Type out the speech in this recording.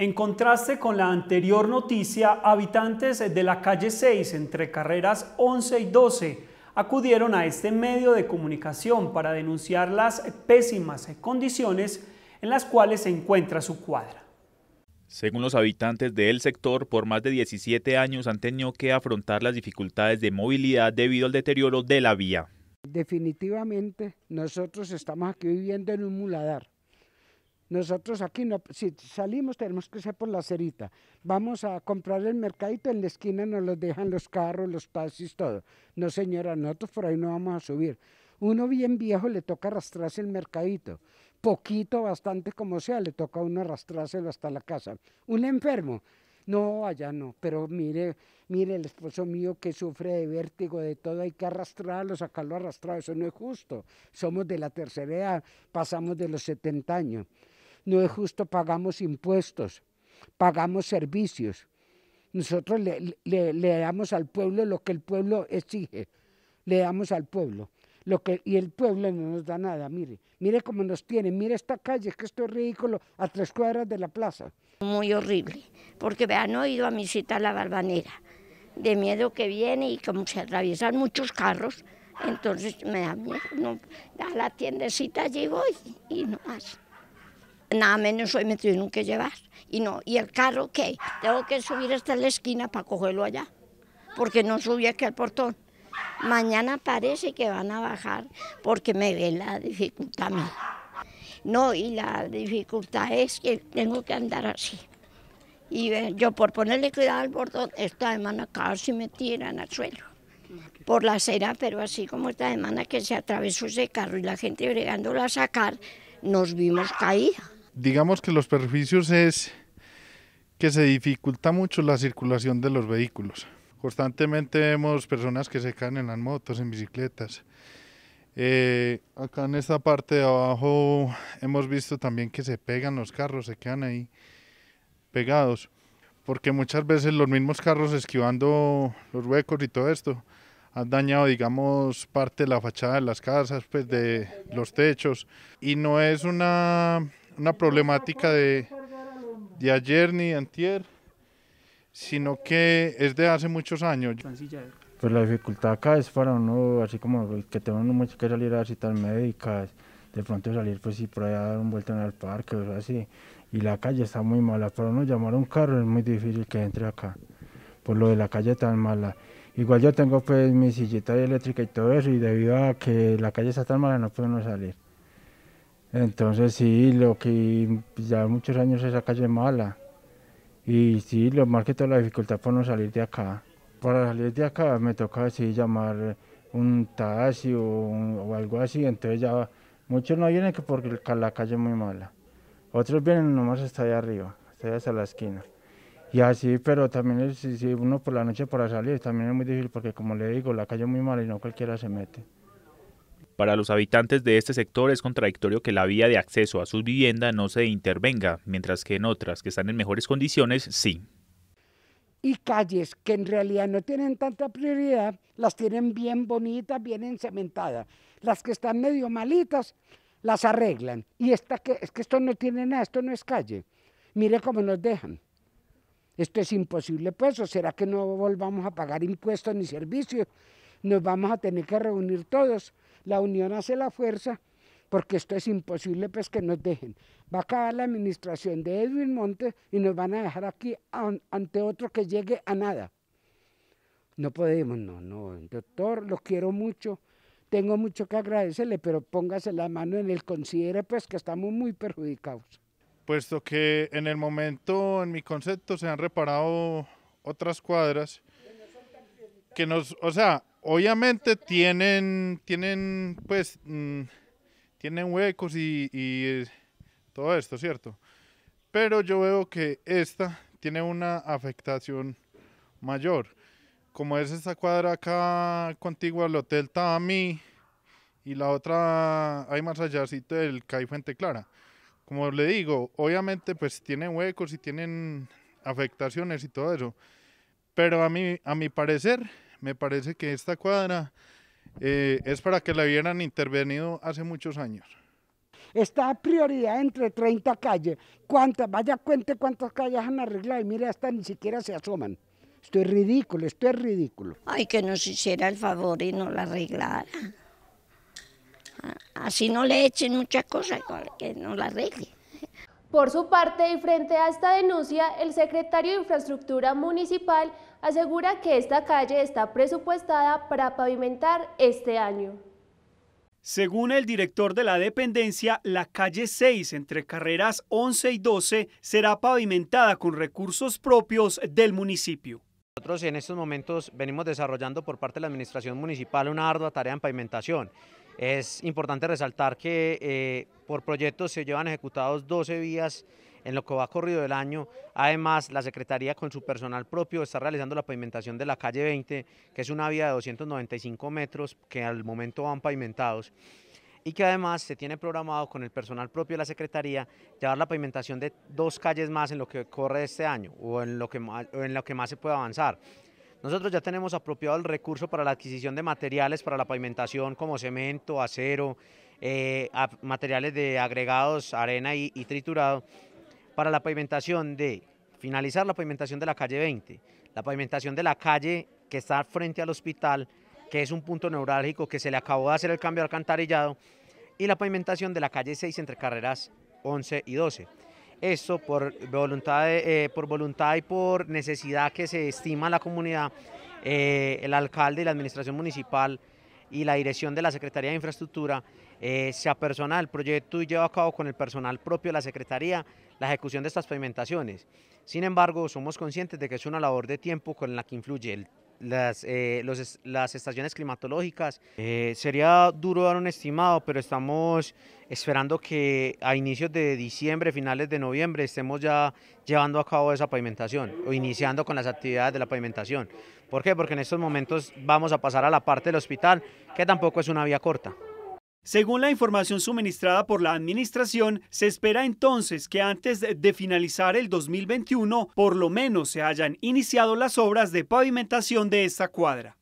En contraste con la anterior noticia, habitantes de la calle 6 entre carreras 11 y 12 acudieron a este medio de comunicación para denunciar las pésimas condiciones en las cuales se encuentra su cuadra. Según los habitantes del sector, por más de 17 años han tenido que afrontar las dificultades de movilidad debido al deterioro de la vía. Definitivamente, nosotros estamos aquí viviendo en un muladar nosotros aquí, no, si salimos tenemos que ser por la cerita. Vamos a comprar el mercadito, en la esquina nos los dejan los carros, los pasis, todo. No señora, nosotros por ahí no vamos a subir. Uno bien viejo le toca arrastrarse el mercadito. Poquito, bastante como sea, le toca a uno arrastrárselo hasta la casa. Un enfermo, no, allá no, pero mire, mire el esposo mío que sufre de vértigo, de todo, hay que arrastrarlo, sacarlo arrastrado, eso no es justo. Somos de la tercera edad, pasamos de los 70 años. No es justo, pagamos impuestos, pagamos servicios. Nosotros le, damos al pueblo lo que el pueblo exige, le damos al pueblo. Lo que, y el pueblo no nos da nada, mire, mire cómo nos tienen, mire esta calle, que esto es ridículo, a tres cuadras de la plaza. Muy horrible, porque me han oído a mi cita la barbanera, de miedo que viene y como se atraviesan muchos carros, entonces me da miedo, no, a la tiendecita llego y no más nada menos hoy me tuvieron que llevar. Y no, y el carro, ¿qué? Tengo que subir hasta la esquina para cogerlo allá, porque no subí aquí al portón. Mañana parece que van a bajar porque me ve la dificultad No, y la dificultad es que tengo que andar así. Y yo por ponerle cuidado al portón, esta semana casi me tiran al suelo por la acera, pero así como esta semana que se atravesó ese carro y la gente bregándolo a sacar, nos vimos caída. Digamos que los perjuicios es que se dificulta mucho la circulación de los vehículos. Constantemente vemos personas que se caen en las motos, en bicicletas. Eh, acá en esta parte de abajo hemos visto también que se pegan los carros, se quedan ahí pegados. Porque muchas veces los mismos carros esquivando los huecos y todo esto han dañado, digamos, parte de la fachada de las casas, pues de los techos. Y no es una una problemática de, de ayer ni de antier, sino que es de hace muchos años. Pues la dificultad acá es para uno, así como que tengo mucho que salir a citas médicas, de pronto salir pues si por allá dar un vuelto en el parque o así, y la calle está muy mala, para uno llamar a un carro es muy difícil que entre acá, por lo de la calle tan mala. Igual yo tengo pues mi sillita eléctrica y todo eso, y debido a que la calle está tan mala no puedo salir. Entonces sí, lo que ya muchos años esa calle mala. Y sí, lo más que toda la dificultad por no salir de acá. Para salir de acá me toca así llamar un taxi o, algo así. Entonces ya muchos no vienen que porque la calle es muy mala. Otros vienen nomás hasta allá arriba, hasta allá hasta la esquina. Y así, pero también si uno por la noche para salir también es muy difícil porque como le digo, la calle es muy mala y no cualquiera se mete. Para los habitantes de este sector es contradictorio que la vía de acceso a sus viviendas no se intervenga, mientras que en otras que están en mejores condiciones sí. Y calles que en realidad no tienen tanta prioridad, las tienen bien bonitas, bien encementadas. Las que están medio malitas, las arreglan. Y esta que, es que esto no tiene nada, esto no es calle. Mire cómo nos dejan. Esto es imposible, pues, o será que no volvamos a pagar impuestos ni servicios. Nos vamos a tener que reunir todos la unión hace la fuerza, porque esto es imposible pues que nos dejen. Va a acabar la administración de Edwin Montes y nos van a dejar aquí ante otro que llegue a nada. No podemos, no, no, doctor, lo quiero mucho, tengo mucho que agradecerle, pero póngase la mano en el considere pues que estamos muy perjudicados. Puesto que en el momento, en mi concepto, se han reparado otras cuadras que nos, o sea, obviamente tienen, tienen, pues, mm, tienen huecos y, eh, todo esto, ¿cierto? Pero yo veo que esta tiene una afectación mayor. Como es esta cuadra acá contigua al Hotel Tami y la otra hay más allá del CAI Fuente Clara. Como le digo, obviamente pues tienen huecos y tienen afectaciones y todo eso. Pero a mí, a mi parecer, me parece que esta cuadra eh, es para que la hubieran intervenido hace muchos años. Está a prioridad entre 30 calles. ¿Cuántas? Vaya, cuente cuántas calles han arreglado y mire, hasta ni siquiera se asoman. Esto es ridículo, esto es ridículo. Ay, que nos hiciera el favor y no la arreglara. Ah, así no le echen muchas cosas, que no la arregle. Por su parte y frente a esta denuncia, el secretario de Infraestructura Municipal asegura que esta calle está presupuestada para pavimentar este año. Según el director de la dependencia, la calle 6 entre carreras 11 y 12 será pavimentada con recursos propios del municipio. Nosotros en estos momentos venimos desarrollando por parte de la administración municipal una ardua tarea en pavimentación. Es importante resaltar que eh, por proyectos se llevan ejecutados 12 vías en lo que va corrido el año. Además, la Secretaría con su personal propio está realizando la pavimentación de la calle 20, que es una vía de 295 metros que al momento van pavimentados y que además se tiene programado con el personal propio de la Secretaría llevar la pavimentación de dos calles más en lo que corre este año o en lo que en lo que más se puede avanzar. Nosotros ya tenemos apropiado el recurso para la adquisición de materiales para la pavimentación como cemento, acero, eh, materiales de agregados, arena y, y triturado, para la pavimentación de finalizar la pavimentación de la calle 20, la pavimentación de la calle que está frente al hospital, que es un punto neurálgico que se le acabó de hacer el cambio de alcantarillado, y la pavimentación de la calle 6 entre carreras 11 y 12. Esto por voluntad, eh, por voluntad y por necesidad que se estima la comunidad, eh, el alcalde y la administración municipal y la dirección de la Secretaría de Infraestructura eh, se apersona del proyecto y lleva a cabo con el personal propio de la Secretaría la ejecución de estas pavimentaciones. Sin embargo, somos conscientes de que es una labor de tiempo con la que influye el las, eh, las estaciones climatológicas. Eh, sería duro dar un estimado, pero estamos esperando que a inicios de diciembre, finales de noviembre, estemos ya llevando a cabo esa pavimentación o iniciando con las actividades de la pavimentación. ¿Por qué? Porque en estos momentos vamos a pasar a la parte del hospital, que tampoco es una vía corta. Según la información suministrada por la administración, se espera entonces que antes de finalizar el 2021, por lo menos se hayan iniciado las obras de pavimentación de esta cuadra.